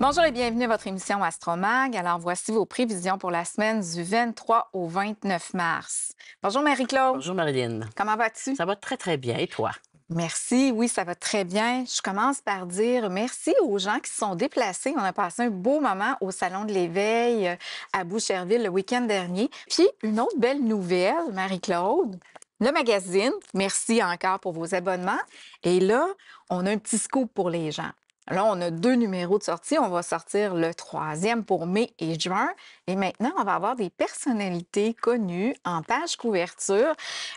Bonjour et bienvenue à votre émission Astromag. Alors, voici vos prévisions pour la semaine du 23 au 29 mars. Bonjour Marie-Claude. Bonjour Marilyn. Comment vas-tu? Ça va très, très bien. Et toi? Merci, oui, ça va très bien. Je commence par dire merci aux gens qui se sont déplacés. On a passé un beau moment au Salon de l'éveil euh, à Boucherville le week-end dernier. Puis, une autre belle nouvelle, Marie-Claude, le magazine, merci encore pour vos abonnements. Et là, on a un petit scoop pour les gens. Là, on a deux numéros de sortie. On va sortir le troisième pour mai et juin. Et maintenant, on va avoir des personnalités connues en page couverture.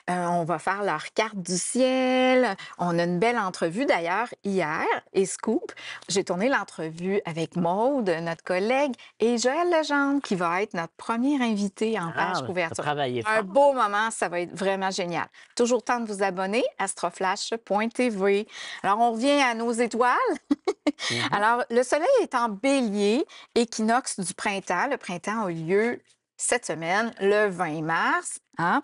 Euh, on va faire leur carte du ciel. On a une belle entrevue d'ailleurs hier. Et scoop, j'ai tourné l'entrevue avec Maude, notre collègue, et Joël Legendre, qui va être notre premier invité en ah, page couverture. Un beau moment, ça va être vraiment génial. Toujours temps de vous abonner, astroflash.tv. Alors, on revient à nos étoiles. Mm-hmm. Alors, le soleil est en bélier, équinoxe du printemps. Le printemps a lieu cette semaine, le 20 mars, hein,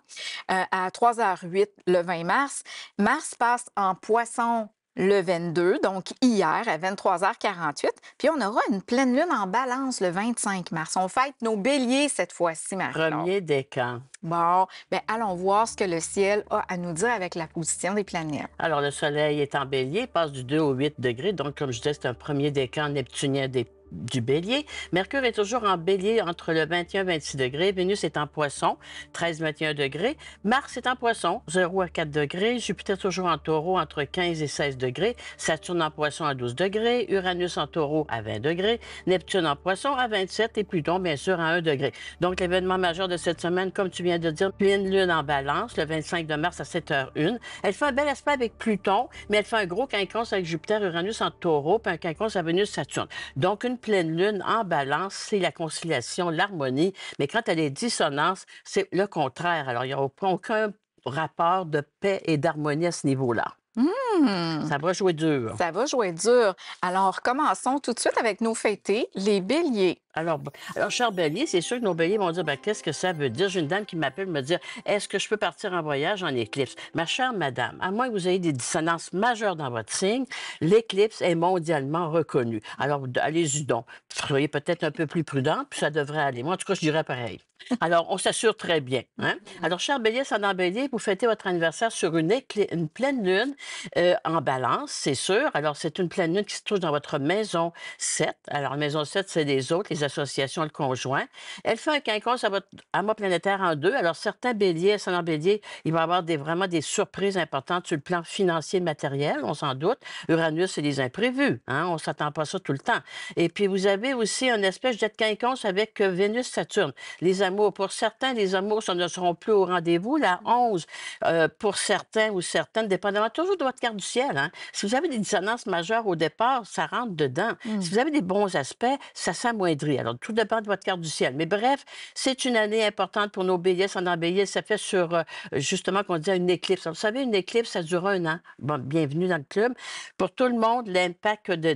euh, à 3h08 le 20 mars. Mars passe en poisson le 22, donc hier à 23h48. Puis on aura une pleine lune en balance le 25 mars. On fête nos béliers cette fois-ci, marie Premier décan. Bon, bien, allons voir ce que le ciel a à nous dire avec la position des planètes. Alors, le soleil est en bélier, passe du 2 au 8 degrés. Donc, comme je disais, c'est un premier décan neptunien des du bélier. Mercure est toujours en bélier entre le 21 et 26 degrés. Vénus est en poisson, 13-21 degrés. Mars est en poisson, 0 à 4 degrés. Jupiter toujours en taureau entre 15 et 16 degrés. Saturne en poisson à 12 degrés. Uranus en taureau à 20 degrés. Neptune en poisson à 27 et Pluton, bien sûr, à 1 degré. Donc, l'événement majeur de cette semaine, comme tu viens de dire, pleine lune en balance, le 25 de mars à 7 h 1. Elle fait un bel aspect avec Pluton, mais elle fait un gros quinconce avec Jupiter, Uranus en taureau, puis un quinconce à Vénus, Saturne. Donc, une pleine lune en balance, c'est la conciliation, l'harmonie, mais quand elle est dissonance, c'est le contraire. Alors, il n'y a aucun rapport de paix et d'harmonie à ce niveau-là. Mmh. Ça hmm. va jouer dur. Ça va jouer dur. Alors, commençons tout de suite avec nos fêtés, les béliers. Alors, ben, alors cher bélier, c'est sûr que nos béliers vont dire ben, qu'est-ce que ça veut dire J'ai une dame qui m'appelle me dire est-ce que je peux partir en voyage en éclipse Ma chère madame, à moins que vous ayez des dissonances majeures dans votre signe, l'éclipse est mondialement reconnue. Alors, allez-y donc. Soyez peut-être un peu plus prudent, puis ça devrait aller. Moi, en tout cas, je dirais pareil. Alors, on s'assure très bien. Hein? Alors, cher bélier, sans bélier, vous fêtez votre anniversaire sur une, une pleine lune. Euh, en balance, c'est sûr. Alors, c'est une planète qui se trouve dans votre maison 7. Alors, maison 7, c'est les autres, les associations, le conjoint. Elle fait un quinconce à votre amas planétaire en deux. Alors, certains béliers, ascendant béliers, il va y avoir des, vraiment des surprises importantes sur le plan financier et matériel, on s'en doute. Uranus, c'est des imprévus. Hein, on ne s'attend pas à ça tout le temps. Et puis, vous avez aussi un espèce d'être quinconce avec euh, Vénus-Saturne. Les amours, pour certains, les amours ne seront plus au rendez-vous. La 11, euh, pour certains ou certaines, dépendamment toujours de votre carte du ciel. Hein. Si vous avez des dissonances majeures au départ, ça rentre dedans. Si mmh. vous avez des bons aspects, ça s'amoindrit. Alors, tout dépend de votre carte du ciel. Mais bref, c'est une année importante pour nos béliers. En béliers. ça fait sur, euh, justement, qu'on dit une éclipse. vous savez, une éclipse, ça dure un an. Bon, bienvenue dans le club. Pour tout le monde, l'impact de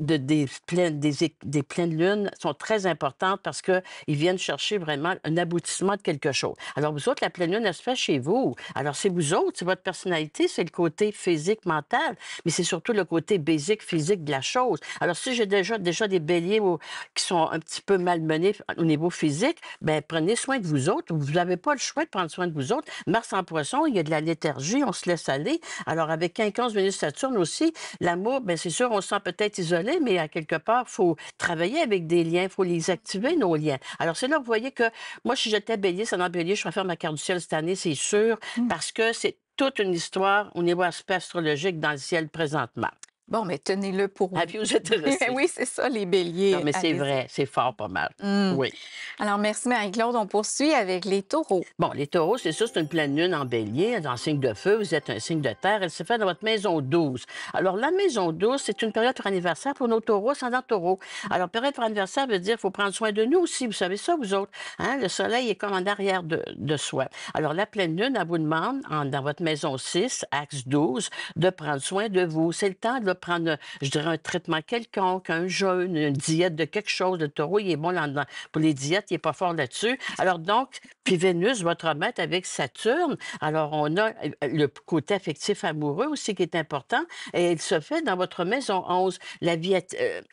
de, des, pleines, des, des, pleines lunes sont très importantes parce qu'ils viennent chercher vraiment un aboutissement de quelque chose. Alors, vous autres, la pleine lune, elle se fait chez vous. Alors, c'est vous autres, c'est votre personnalité, c'est le côté physique, mental, mais c'est surtout le côté basique, physique de la chose. Alors, si j'ai déjà, déjà des béliers qui sont un petit peu malmenés au niveau physique, ben prenez soin de vous autres. Vous n'avez pas le choix de prendre soin de vous autres. Mars en poisson, il y a de la léthargie, on se laisse aller. Alors, avec 15 minutes Saturne aussi, l'amour, ben c'est sûr, on se sent peut-être isolé, mais à quelque part, il faut travailler avec des liens, il faut les activer, nos liens. Alors, c'est là que vous voyez que moi, si j'étais bélier, ça bélier, je faire ma carte du ciel cette année, c'est sûr, mmh. parce que c'est toute une histoire au niveau aspect astrologique dans le ciel présentement. Bon, mais tenez-le pour ah, vous. oui, c'est ça, les béliers. Non, mais c'est vrai, c'est fort pas mal. Mmh. Oui. Alors, merci Marie-Claude. On poursuit avec les taureaux. Bon, les taureaux, c'est ça, c'est une pleine lune en bélier, en signe de feu. Vous êtes un signe de terre. Elle se fait dans votre maison 12. Alors, la maison 12, c'est une période pour anniversaire pour nos taureaux, ascendant taureaux. Alors, période pour anniversaire veut dire qu'il faut prendre soin de nous aussi. Vous savez ça, vous autres. Hein? Le soleil est comme en arrière de, soi. Alors, la pleine lune, elle vous demande, dans votre maison 6, axe 12, de prendre soin de vous. C'est le temps de prendre, euh, je dirais, un traitement quelconque, un jeûne, une diète de quelque chose. Le taureau, il est bon là dedans pour les diètes, il n'est pas fort là-dessus. Alors donc, puis Vénus va te avec Saturne. Alors, on a euh, euh, le côté affectif amoureux aussi qui est important. Et il se fait dans votre maison 11. La vie,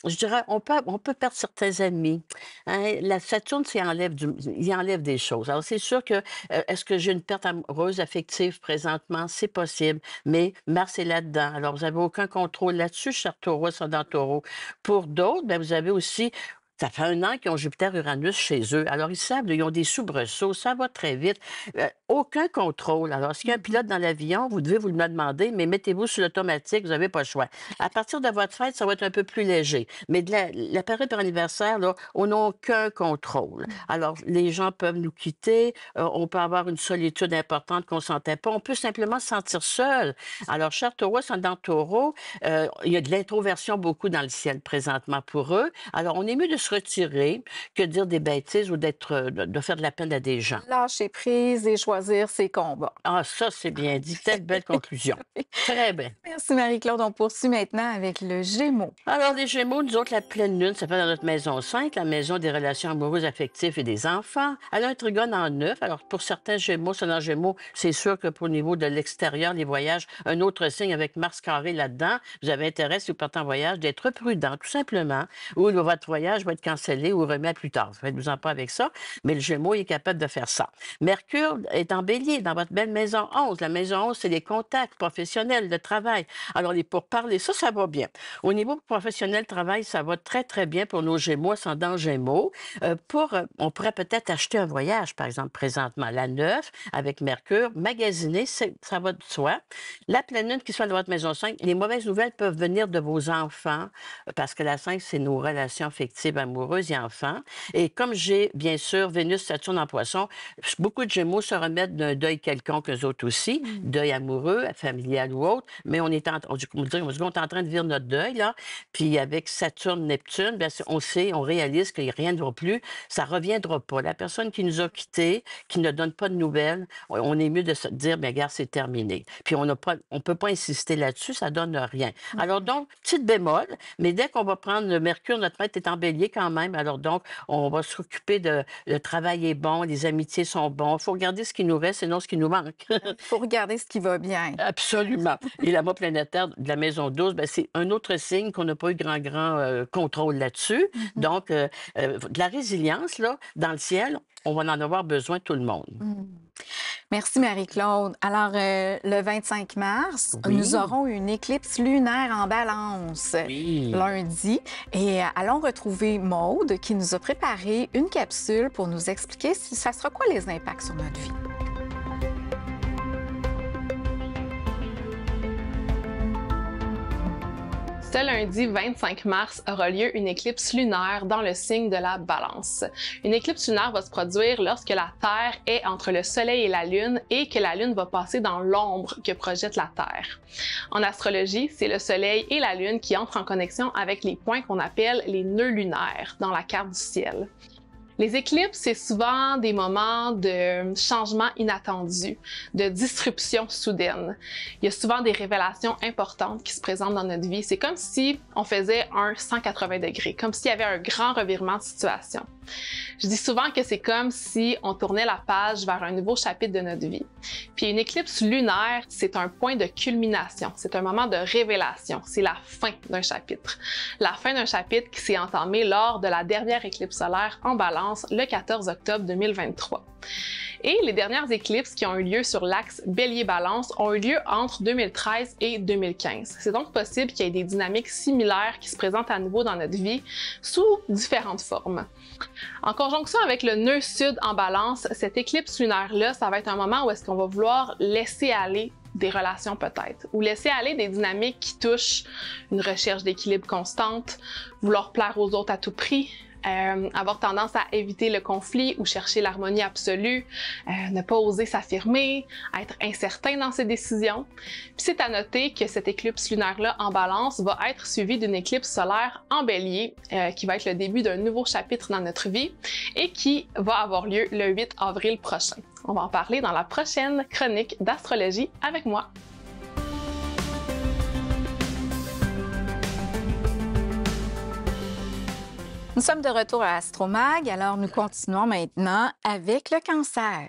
je dirais, on peut, on peut perdre certains amis. Hein. La Saturne, il enlève, il enlève des choses. Alors, c'est sûr que, est-ce que j'ai une perte amoureuse affective présentement? C'est possible. Mais Mars est là-dedans. Alors, vous n'avez aucun contrôle là-dessus, Chartaurois, taureau. Pour d'autres, ben, vous avez aussi ça fait un an qu'ils ont Jupiter-Uranus chez eux. Alors, ils savent, ils ont des soubresauts, ça va très vite. Euh, aucun contrôle. Alors, s'il y a un mm. pilote dans l'avion, vous devez vous le demander, mais mettez-vous sur l'automatique, vous n'avez pas le choix. À partir de votre fête, ça va être un peu plus léger. Mais de la, période par anniversaire, là, on n'a aucun contrôle. Mm. Alors, les gens peuvent nous quitter, euh, on peut avoir une solitude importante qu'on ne sentait pas, on peut simplement se sentir seul. Alors, cher Taureau, dans Taureau, euh, il y a de l'introversion beaucoup dans le ciel présentement pour eux. Alors, on est mieux de retirer que dire des bêtises ou d'être, euh, de faire de la peine à des gens. Lâcher prise et choisir ses combats. Ah, ça, c'est bien dit. Telle belle conclusion. Très bien. Merci, Marie-Claude. On poursuit maintenant avec le Gémeaux. Alors, les Gémeaux, nous autres, la pleine lune, ça fait dans notre maison 5, la maison des relations amoureuses, affectives et des enfants. Elle a un trigone en neuf. Alors, pour certains Gémeaux, selon Gémeaux, c'est sûr que pour le niveau de l'extérieur, les voyages, un autre signe avec Mars carré là-dedans, vous avez intérêt, si vous partez en voyage, d'être prudent, tout simplement, ou votre voyage va être canceller ou remis à plus tard. Faites-vous-en pas avec ça, mais le Gémeaux est capable de faire ça. Mercure est en bélier dans votre belle maison 11. La maison 11, c'est les contacts professionnels, le travail. Alors, les parler, ça, ça va bien. Au niveau professionnel, travail, ça va très, très bien pour nos Gémeaux, ascendants Gémeaux. Euh, pour, euh, on pourrait peut-être acheter un voyage, par exemple, présentement, la 9 avec Mercure. Magasiner, ça va de soi. La pleine lune qui soit dans votre maison 5, les mauvaises nouvelles peuvent venir de vos enfants parce que la 5, c'est nos relations affectives amoureuse et enfants Et comme j'ai, bien sûr, Vénus, Saturne en poisson, beaucoup de Gémeaux se remettent d'un deuil quelconque, eux autres aussi, mmh. deuil amoureux, familial ou autre, mais on est en, on, en train de vivre notre deuil, là. Puis avec Saturne, Neptune, bien, on sait, on réalise que rien ne va plus, ça reviendra pas. La personne qui nous a quittés, qui ne donne pas de nouvelles, on est mieux de se dire, bien, regarde, c'est terminé. Puis on ne peut pas insister là-dessus, ça donne rien. Mmh. Alors donc, petite bémol, mais dès qu'on va prendre le Mercure, notre maître est en bélier, même. Alors donc, on va s'occuper de le travail est bon, les amitiés sont bons. Il faut regarder ce qui nous reste et non ce qui nous manque. Il faut regarder ce qui va bien. Absolument. Et la mort planétaire de la maison 12, ben, c'est un autre signe qu'on n'a pas eu grand, grand euh, contrôle là-dessus. Mm-hmm. Donc, euh, euh, de la résilience, là, dans le ciel, on va en avoir besoin tout le monde. Mm. Merci, Marie-Claude. Alors, euh, le 25 mars, nous aurons une éclipse lunaire en balance lundi. Et euh, allons retrouver Maude qui nous a préparé une capsule pour nous expliquer si ça sera quoi les impacts sur notre vie. Le lundi 25 mars aura lieu une éclipse lunaire dans le signe de la balance. Une éclipse lunaire va se produire lorsque la Terre est entre le Soleil et la Lune et que la Lune va passer dans l'ombre que projette la Terre. En astrologie, c'est le Soleil et la Lune qui entrent en connexion avec les points qu'on appelle les nœuds lunaires dans la carte du ciel. Les éclipses, c'est souvent des moments de changement inattendu, de disruption soudaine. Il y a souvent des révélations importantes qui se présentent dans notre vie. C'est comme si on faisait un 180 degrés, comme s'il y avait un grand revirement de situation. Je dis souvent que c'est comme si on tournait la page vers un nouveau chapitre de notre vie. Puis une éclipse lunaire, c'est un point de culmination, c'est un moment de révélation, c'est la fin d'un chapitre. La fin d'un chapitre qui s'est entamé lors de la dernière éclipse solaire en balance le 14 octobre 2023. Et les dernières éclipses qui ont eu lieu sur l'axe Bélier-Balance ont eu lieu entre 2013 et 2015. C'est donc possible qu'il y ait des dynamiques similaires qui se présentent à nouveau dans notre vie sous différentes formes. En conjonction avec le nœud sud en balance, cette éclipse lunaire-là, ça va être un moment où est-ce qu'on va vouloir laisser aller des relations peut-être, ou laisser aller des dynamiques qui touchent une recherche d'équilibre constante, vouloir plaire aux autres à tout prix, euh, avoir tendance à éviter le conflit ou chercher l'harmonie absolue, euh, ne pas oser s'affirmer, être incertain dans ses décisions. Puis c'est à noter que cette éclipse lunaire-là en balance va être suivie d'une éclipse solaire en bélier, euh, qui va être le début d'un nouveau chapitre dans notre vie et qui va avoir lieu le 8 avril prochain. On va en parler dans la prochaine chronique d'astrologie avec moi. Nous sommes de retour à Astromag, alors nous continuons maintenant avec le cancer.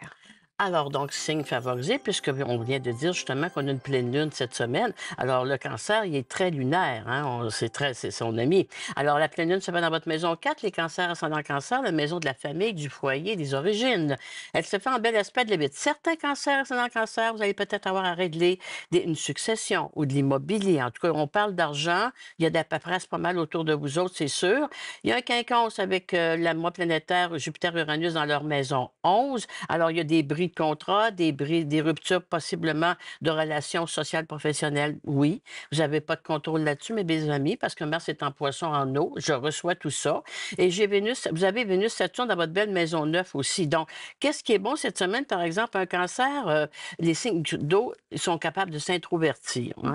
Alors, donc, signe favorisé, puisque on vient de dire justement qu'on a une pleine lune cette semaine. Alors, le cancer, il est très lunaire, hein? c'est très, c'est son ami. Alors, la pleine lune se fait dans votre maison 4, les cancers ascendants cancer, la maison de la famille, du foyer, des origines. Elle se fait en bel aspect de vie. Certains cancers ascendants cancer, vous allez peut-être avoir à régler une succession ou de l'immobilier. En tout cas, on parle d'argent. Il y a de la paperasse pas mal autour de vous autres, c'est sûr. Il y a un quinconce avec euh, la moi planétaire Jupiter-Uranus dans leur maison 11. Alors, il y a des bris contrats, contrat, des, des ruptures possiblement de relations sociales professionnelles, oui. Vous n'avez pas de contrôle là-dessus, mes mes amis, parce que Mars est en poisson en eau. Je reçois tout ça. Et j'ai vous avez Vénus Saturne dans votre belle maison neuve aussi. Donc, qu'est-ce qui est bon cette semaine? Par exemple, un cancer, euh, les signes d'eau sont capables de s'introvertir. Hein.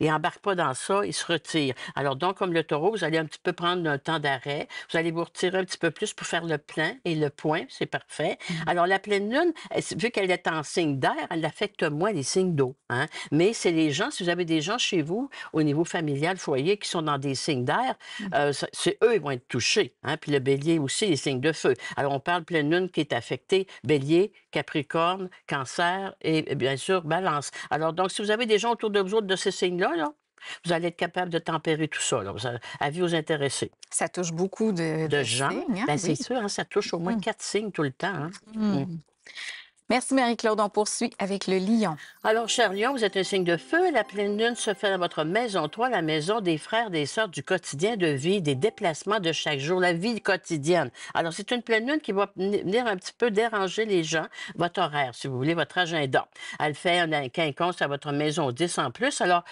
Ils, n'embarquent pas dans ça, ils se retirent. Alors, donc, comme le taureau, vous allez un petit peu prendre un temps d'arrêt. Vous allez vous retirer un petit peu plus pour faire le plein et le point. C'est parfait. Mmh Alors, la pleine lune, vu qu'elle est en signe d'air, elle affecte moins les signes d'eau. Hein. Mais c'est les gens, si vous avez des gens chez vous, au niveau familial, foyer, qui sont dans des signes d'air, mmh. euh, c'est eux, ils vont être touchés. Hein. Puis le bélier aussi, les signes de feu. Alors, on parle pleine lune qui est affectée, bélier, capricorne, cancer et bien sûr, balance. Alors, donc, si vous avez des gens autour de vous autres de ces signes-là, là, vous allez être capable de tempérer tout ça. Là. Vous aux intéressés. Ça touche beaucoup de, gens. Hein, ben, c'est sûr, ça touche au moins mmh. quatre signes tout le temps. Mmh. Merci Marie-Claude. On poursuit avec le lion. Alors, cher lion, vous êtes un signe de feu. La pleine lune se fait dans votre maison, toi, la maison des frères, des sœurs, du quotidien de vie, des déplacements de chaque jour, la vie quotidienne. Alors, c'est une pleine lune qui va venir un petit peu déranger les gens, votre horaire, si vous voulez, votre agenda. Elle fait un quinconce à votre maison 10 en plus. Alors,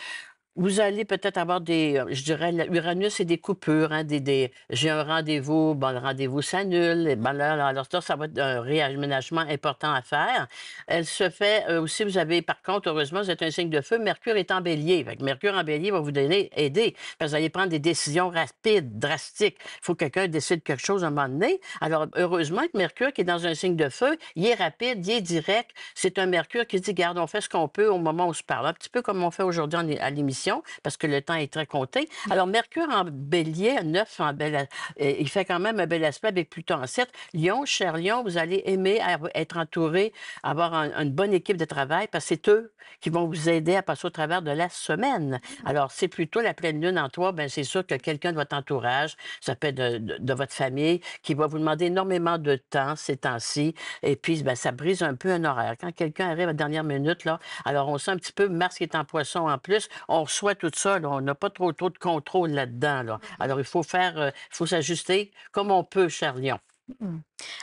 vous allez peut-être avoir des, euh, je dirais, Uranus, c'est des coupures, hein, des, j'ai un rendez-vous, le rendez-vous s'annule, ben là, alors ça, ça va être un réaménagement important à faire. Elle se fait euh, aussi, vous avez, par contre, heureusement, vous êtes un signe de feu, Mercure est en bélier. Mercure en bélier va vous donner, aider, vous allez prendre des décisions rapides, drastiques. Il faut que quelqu'un décide quelque chose à un moment donné. Alors, heureusement que Mercure, qui est dans un signe de feu, il est rapide, il est direct. C'est un Mercure qui dit, garde, on fait ce qu'on peut au moment où on se parle. Un petit peu comme on fait aujourd'hui à l'émission parce que le temps est très compté. Mmh. Alors, Mercure en bélier, 9 en euh, Il fait quand même un bel aspect avec Pluton en 7. Lion, cher Lion, vous allez aimer être entouré, avoir une bonne équipe de travail, parce que c'est eux qui vont vous aider à passer au travers de la semaine. Mmh. Alors, c'est plutôt la pleine lune en toi, bien, c'est sûr que quelqu'un de votre entourage, ça peut être de, votre famille, qui va vous demander énormément de temps ces temps-ci, et puis, ben, ça brise un peu un horaire. Quand quelqu'un arrive à la dernière minute, là, alors on sent un petit peu Mars qui est en poisson en plus, on soit tout ça, on n'a pas trop, trop de contrôle là-dedans. Mm-hmm. Alors, il faut faire, euh, il faut s'ajuster comme on peut, Charles-Lyon.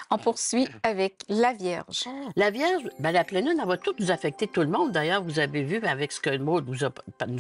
On poursuit avec la Vierge. La Vierge, ben, la pleine lune, elle va tout nous affecter, tout le monde. D'ailleurs, vous avez vu avec ce que Maud nous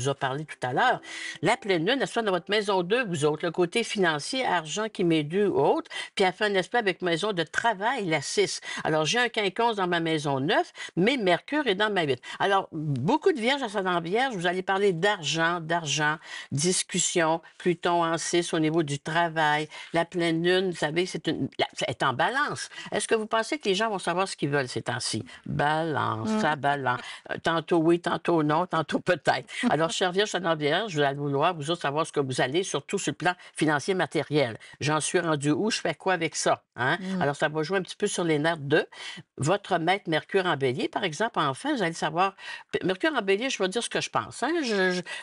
a, parlé tout à l'heure. La pleine lune, elle soit dans votre maison 2, vous autres, le côté financier, argent qui m'est dû ou autre, puis elle fait un aspect avec maison de travail, la 6. Alors, j'ai un quinconce dans ma maison 9, mais Mercure est dans ma 8. Alors, beaucoup de Vierges dans Vierge, vous allez parler d'argent, d'argent, discussion, Pluton en 6 au niveau du travail. La pleine lune, vous savez, c'est une est en balance. Est-ce que vous pensez que les gens vont savoir ce qu'ils veulent ces temps-ci? Balance, mmh. ça balance. Euh, tantôt oui, tantôt non, tantôt peut-être. Alors, chère Vierge, Chère Vierge, je vais vouloir vous autres savoir ce que vous allez, surtout sur le plan financier matériel. J'en suis rendu où? Je fais quoi avec ça? Hein? Mmh. Alors, ça va jouer un petit peu sur les nerfs de votre maître Mercure en bélier, par exemple. Enfin, vous allez savoir. Mercure en bélier, je vais dire ce que je pense. Hein?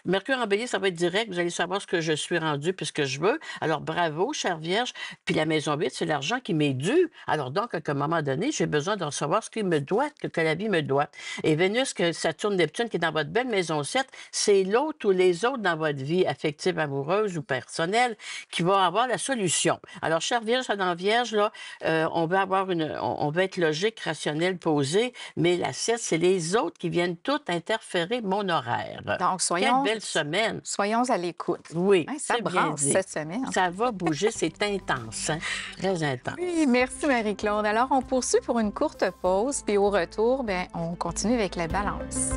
Mercure en bélier, ça va être direct. Vous allez savoir ce que je suis rendu puisque je veux. Alors, bravo, chère Vierge. Puis la maison 8, c'est l'argent qui m'est dû. Alors donc, à un moment donné, j'ai besoin de recevoir ce qui me doit, que, que la vie me doit. Et Vénus, que Saturne, Neptune, qui est dans votre belle maison 7, c'est l'autre ou les autres dans votre vie affective, amoureuse ou personnelle qui vont avoir la solution. Alors, chère Vierge, dans Vierge, là, euh, on veut avoir une, on, veut être logique, rationnel, posé, mais la 7, c'est les autres qui viennent toutes interférer mon horaire. Donc, soyons... Quelle belle semaine. Soyons à l'écoute. Oui, hein, ça brasse cette semaine. Ça va bouger, c'est intense, hein. très intense. Oui, merci Marie-Claude. Alors, on poursuit pour une courte pause, puis au retour, ben, on continue avec la balance.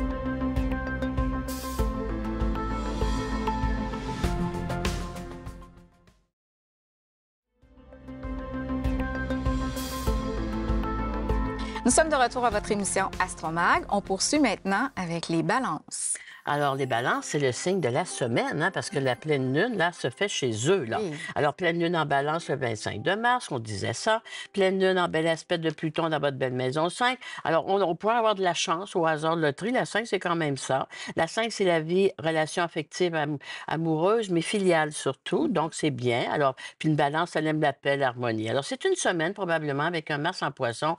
Nous sommes de retour à votre émission Astromag. On poursuit maintenant avec les balances. Alors, les balances, c'est le signe de la semaine, hein, parce que la pleine lune, là, se fait chez eux, là. Alors, pleine lune en balance le 25 de mars, on disait ça. Pleine lune en bel aspect de Pluton dans votre belle maison 5. Alors, on, on pourrait avoir de la chance au hasard de loterie. La 5, c'est quand même ça. La 5, c'est la vie, relation affective, amoureuses, amoureuse, mais filiale surtout. Donc, c'est bien. Alors, puis une balance, elle aime la paix, l'harmonie. Alors, c'est une semaine, probablement, avec un mars en poisson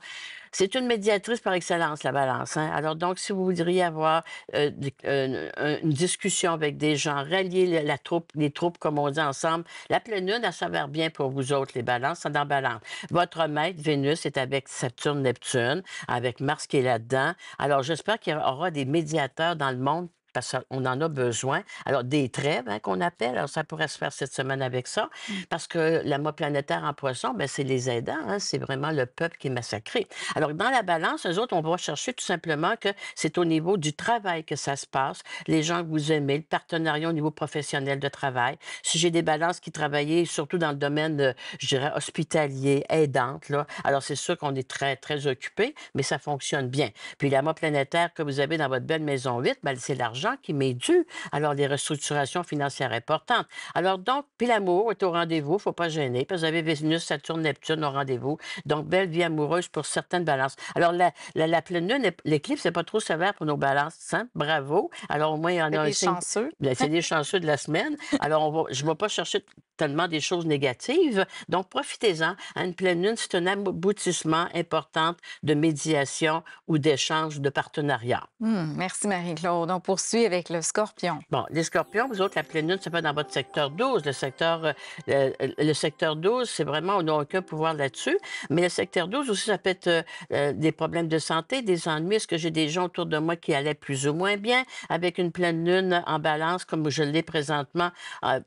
c'est une médiatrice par excellence, la balance. Hein. Alors, donc, si vous voudriez avoir euh, une, discussion avec des gens, rallier la, troupe, les troupes, comme on dit ensemble, la pleine lune, elle s'avère bien pour vous autres, les balances, c'est dans balance. Votre maître, Vénus, est avec Saturne, Neptune, avec Mars qui est là-dedans. Alors, j'espère qu'il y aura des médiateurs dans le monde parce qu'on en a besoin. Alors, des trêves hein, qu'on appelle, alors ça pourrait se faire cette semaine avec ça, mmh. parce que la mort planétaire en poisson, ben, c'est les aidants, hein. c'est vraiment le peuple qui est massacré. Alors, dans la balance, eux autres, on va chercher tout simplement que c'est au niveau du travail que ça se passe, les gens que vous aimez, le partenariat au niveau professionnel de travail. Si j'ai des balances qui travaillaient surtout dans le domaine, je dirais, hospitalier, aidante, là, alors c'est sûr qu'on est très, très occupé, mais ça fonctionne bien. Puis la mort planétaire que vous avez dans votre belle maison 8, ben, c'est l'argent l'argent qui m'est dû. Alors, des restructurations financières importantes. Alors, donc, puis l'amour est au rendez-vous, faut pas gêner. que vous avez Vénus, Saturne, Neptune au rendez-vous. Donc, belle vie amoureuse pour certaines balances. Alors, la, pleine lune, l'éclipse, c'est pas trop sévère pour nos balances. Hein? Bravo. Alors, au moins, il y en a un. des chanceux. C'est des chanceux de la semaine. Alors, je ne vais pas chercher tellement des choses négatives. Donc, profitez-en. Hein. Une pleine lune, c'est un aboutissement important de médiation ou d'échange de partenariat. Hum, merci, Marie-Claude. On poursuit avec le scorpion. Bon, les scorpions, vous autres, la pleine lune, c'est pas dans votre secteur 12. Le secteur, euh, le, secteur 12, c'est vraiment, on n'a aucun pouvoir là-dessus. Mais le secteur 12 aussi, ça peut être euh, euh, des problèmes de santé, des ennuis. Est-ce que j'ai des gens autour de moi qui allaient plus ou moins bien avec une pleine lune en balance comme je l'ai présentement?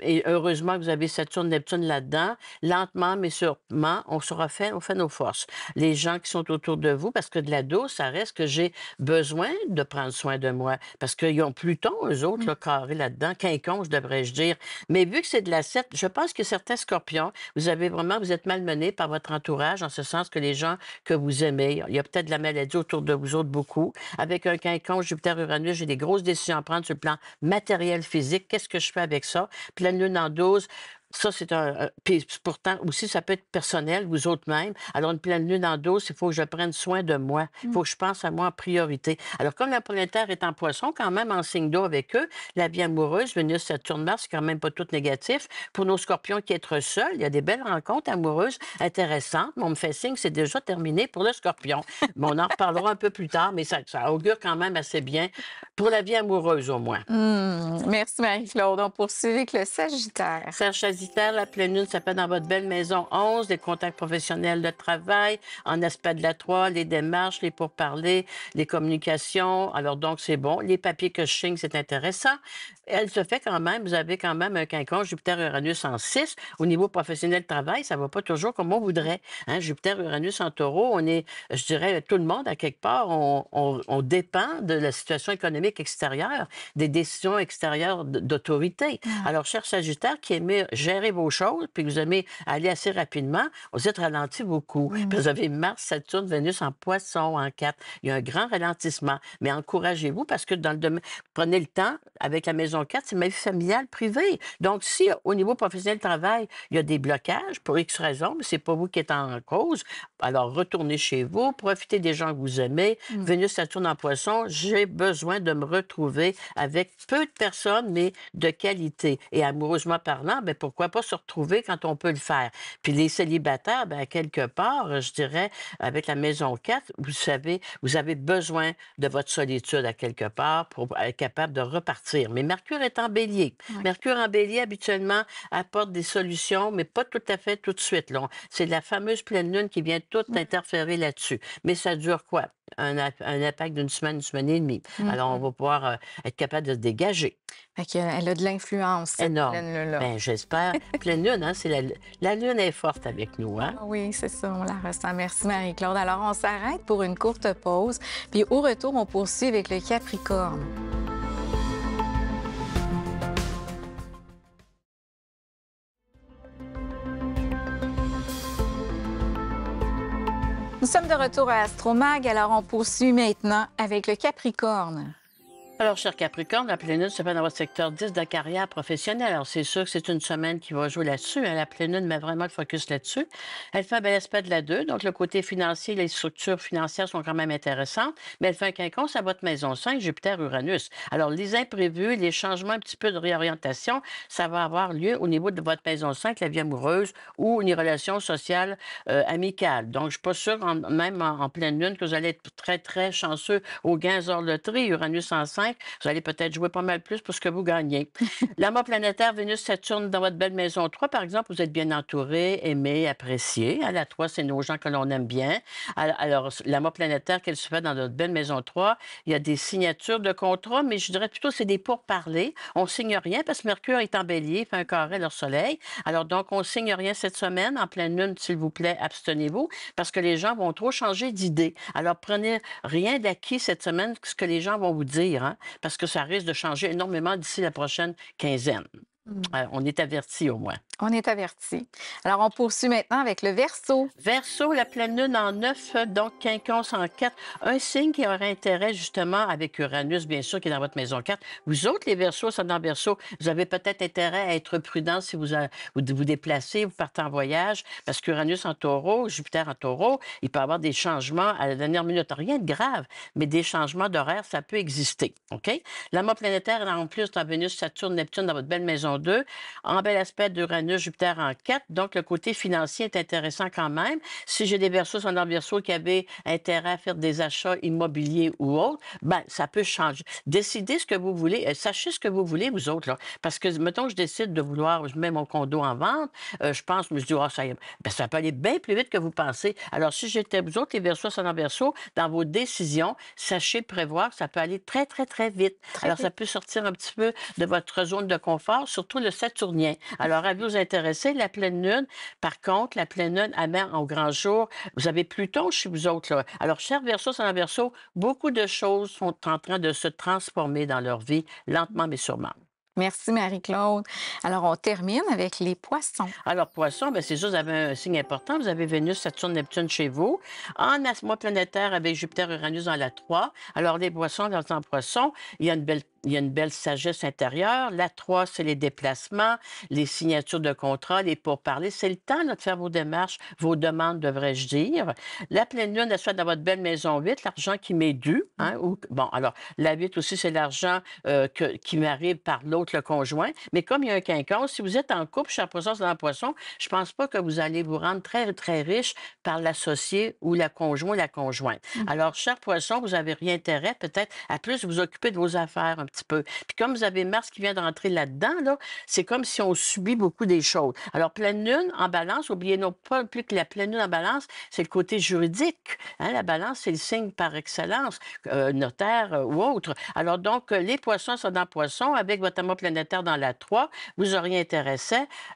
et heureusement que vous avez Saturne, Neptune là-dedans. Lentement, mais sûrement, on se refait, on fait nos forces. Les gens qui sont autour de vous, parce que de la douce, ça reste que j'ai besoin de prendre soin de moi parce qu'ils ont Pluton, eux autres, mmh. le carré là-dedans, quinconce, devrais-je dire. Mais vu que c'est de la 7, je pense que certains scorpions, vous avez vraiment, vous êtes malmenés par votre entourage, en ce sens que les gens que vous aimez, il y a peut-être de la maladie autour de vous autres beaucoup. Avec un quinconce, Jupiter-Uranus, j'ai des grosses décisions à prendre sur le plan matériel, physique. Qu'est-ce que je fais avec ça? Pleine lune en 12, ça, c'est un. Puis pourtant, aussi, ça peut être personnel, vous autres même. Alors, une pleine lune en dos, il faut que je prenne soin de moi. Il mmh. faut que je pense à moi en priorité. Alors, comme la planète terre est en poisson, quand même en signe d'eau avec eux, la vie amoureuse, Vénus, Saturne, Mars, c'est quand même pas tout négatif. Pour nos scorpions qui être seuls, il y a des belles rencontres amoureuses intéressantes. Mon fait signe, c'est déjà terminé pour le scorpion. Mais on en reparlera un peu plus tard, mais ça, ça, augure quand même assez bien pour la vie amoureuse, au moins. Mmh. Merci, Marie-Claude. On poursuit avec le Sagittaire la pleine lune s'appelle dans votre belle maison 11, les contacts professionnels, de travail, en aspect de la toile, les démarches, les pourparlers, les communications. Alors donc, c'est bon. Les papiers que je signe, c'est intéressant. Elle se fait quand même, vous avez quand même un quinconce Jupiter-Uranus en 6. Au niveau professionnel, de travail, ça va pas toujours comme on voudrait. Hein. Jupiter-Uranus en taureau, on est, je dirais, tout le monde, à quelque part, on, dépend de la situation économique extérieure, des décisions extérieures d'autorité. Mmh. Alors, cher Sagittaire, qui aimait, gérez vos choses, puis que vous aimez aller assez rapidement, vous êtes ralenti beaucoup. Puis vous avez Mars, Saturne, Vénus en poisson, en 4. Il y a un grand ralentissement. Mais encouragez-vous parce que dans le domaine, prenez le temps avec la maison 4, c'est ma vie familiale privée. Donc, si euh, au niveau professionnel travail, il y a des blocages pour X raisons, mais c'est pas vous qui êtes en cause, alors retournez chez vous, profitez des gens que vous aimez. Mmh. Vénus, Saturne en poisson, j'ai besoin de me retrouver avec peu de personnes, mais de qualité. Et amoureusement parlant, ben pour pourquoi pas se retrouver quand on peut le faire? Puis les célibataires, à ben, quelque part, je dirais, avec la maison 4, vous savez, vous avez besoin de votre solitude à quelque part pour être capable de repartir. Mais Mercure est en bélier. Mercure en bélier, habituellement, apporte des solutions, mais pas tout à fait tout de suite. C'est la fameuse pleine lune qui vient tout interférer là-dessus. Mais ça dure quoi? un, impact d'une semaine, une semaine et demie. Mmh Alors, on va pouvoir euh, être capable de se dégager. Fait elle a de l'influence, Énorme. pleine là ben, j'espère. pleine lune, hein, la, la, lune est forte avec nous. Hein? Ah oui, c'est ça, on la ressent. Merci, Marie-Claude. Alors, on s'arrête pour une courte pause. Puis au retour, on poursuit avec le Capricorne. Nous sommes de retour à Astromag, alors on poursuit maintenant avec le Capricorne. Alors, cher Capricorne, la pleine lune se fait dans votre secteur 10 de carrière professionnelle. Alors, c'est sûr que c'est une semaine qui va jouer là-dessus. Hein. La pleine lune met vraiment le focus là-dessus. Elle fait un bel aspect de la 2. Donc, le côté financier, les structures financières sont quand même intéressantes. Mais elle fait un quinconce à votre maison 5, Jupiter-Uranus. Alors, les imprévus, les changements, un petit peu de réorientation, ça va avoir lieu au niveau de votre maison 5, la vie amoureuse ou une relation sociale euh, amicale. Donc, je ne suis pas sûre, même en, pleine lune, que vous allez être très, très chanceux au gains hors loterie. Uranus en vous allez peut-être jouer pas mal plus pour ce que vous gagnez. L'amour planétaire Vénus-Saturne dans votre belle maison 3, par exemple, vous êtes bien entouré, aimé, apprécié. À la 3, c'est nos gens que l'on aime bien. Alors, l'amour planétaire qu'elle se fait dans notre belle maison 3, il y a des signatures de contrats, mais je dirais plutôt c'est des pourparlers. On signe rien parce que Mercure est en bélier, fait un carré leur soleil. Alors, donc, on signe rien cette semaine. En pleine lune, s'il vous plaît, abstenez-vous parce que les gens vont trop changer d'idée. Alors, prenez rien d'acquis cette semaine, ce que les gens vont vous dire. Hein? parce que ça risque de changer énormément d'ici la prochaine quinzaine. Euh, on est averti au moins. On est averti. Alors, on poursuit maintenant avec le verso. Verso, la pleine lune en neuf, donc quinconce en quatre. Un signe qui aurait intérêt justement avec Uranus, bien sûr, qui est dans votre maison quatre. Vous autres, les versos, ça dans verso, vous avez peut-être intérêt à être prudent si vous, euh, vous déplacez, vous partez en voyage, parce qu'Uranus en taureau, Jupiter en taureau, il peut avoir des changements à la dernière minute. Rien de grave, mais des changements d'horaire, ça peut exister. OK? La L'amour planétaire, en plus, dans Vénus, Saturne, Neptune, dans votre belle maison en bel aspect d'Uranus, Jupiter en 4. Donc, le côté financier est intéressant quand même. Si j'ai des versos en verso qui avaient intérêt à faire des achats immobiliers ou autres, ben ça peut changer. Décidez ce que vous voulez. Euh, sachez ce que vous voulez, vous autres. Parce que, mettons, je décide de vouloir, je mets mon condo en vente, euh, je pense, je me dis, ah, ben, ça, peut aller bien plus vite que vous pensez. Alors, si j'étais vous autres, les versos en verso, dans vos décisions, sachez prévoir que ça peut aller très, très, très vite. Alors, ça peut sortir un petit peu de votre zone de confort, surtout surtout le Saturnien. Alors, à vous intéresser, la pleine lune, par contre, la pleine lune amène en grand jour. Vous avez Pluton chez vous autres. Alors, cher Verso, en Verso, beaucoup de choses sont en train de se transformer dans leur vie, lentement mais sûrement. Merci Marie-Claude. Alors, on termine avec les poissons. Alors, poissons, ben, c'est juste, vous avez un signe important. Vous avez Vénus, Saturne, Neptune chez vous. En asmo planétaire avec Jupiter, Uranus dans la 3. Alors, les poissons, dans le temps poisson, il y a une belle il y a une belle sagesse intérieure. La 3, c'est les déplacements, les signatures de contrats, les pourparlers. C'est le temps de faire vos démarches, vos demandes, devrais-je dire. La pleine lune, elle soit dans votre belle maison 8, l'argent qui m'est dû. Hein, bon, alors, la 8 aussi, c'est l'argent euh, qui m'arrive par l'autre, le conjoint. Mais comme il y a un quinconce, si vous êtes en couple, chère poisson, c'est dans poisson, je pense pas que vous allez vous rendre très, très riche par l'associé ou la conjointe, la conjointe. Mmh. Alors, cher poisson, vous avez rien intérêt peut-être à plus vous occuper de vos affaires un peu. Puis comme vous avez Mars qui vient de rentrer là-dedans, là, c'est comme si on subit beaucoup des choses. Alors, pleine lune en balance, oubliez non pas plus que la pleine lune en balance, c'est le côté juridique. Hein, la balance, c'est le signe par excellence, euh, notaire euh, ou autre. Alors, donc, euh, les poissons sont dans poissons. Avec votre amour planétaire dans la 3, vous auriez intérêt,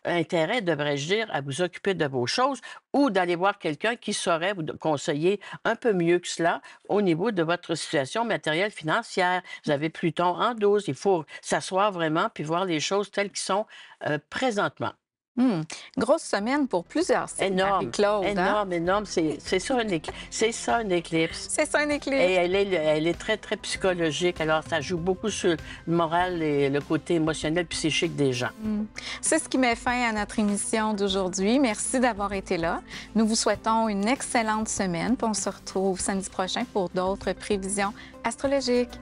intérêt devrais-je dire, à vous occuper de vos choses ou d'aller voir quelqu'un qui saurait vous conseiller un peu mieux que cela au niveau de votre situation matérielle financière. Vous avez Pluton en 12. Il faut s'asseoir vraiment puis voir les choses telles qu'elles sont euh, présentement. Hmm. Grosse semaine pour plusieurs signes. Énorme, hein? énorme, énorme. C'est ça, un c'est ça une éclipse. C'est ça une éclipse. Et elle est, elle est très, très psychologique. Alors, ça joue beaucoup sur le moral et le côté émotionnel psychique des gens. Hmm. C'est ce qui met fin à notre émission d'aujourd'hui. Merci d'avoir été là. Nous vous souhaitons une excellente semaine. on se retrouve samedi prochain pour d'autres prévisions astrologiques.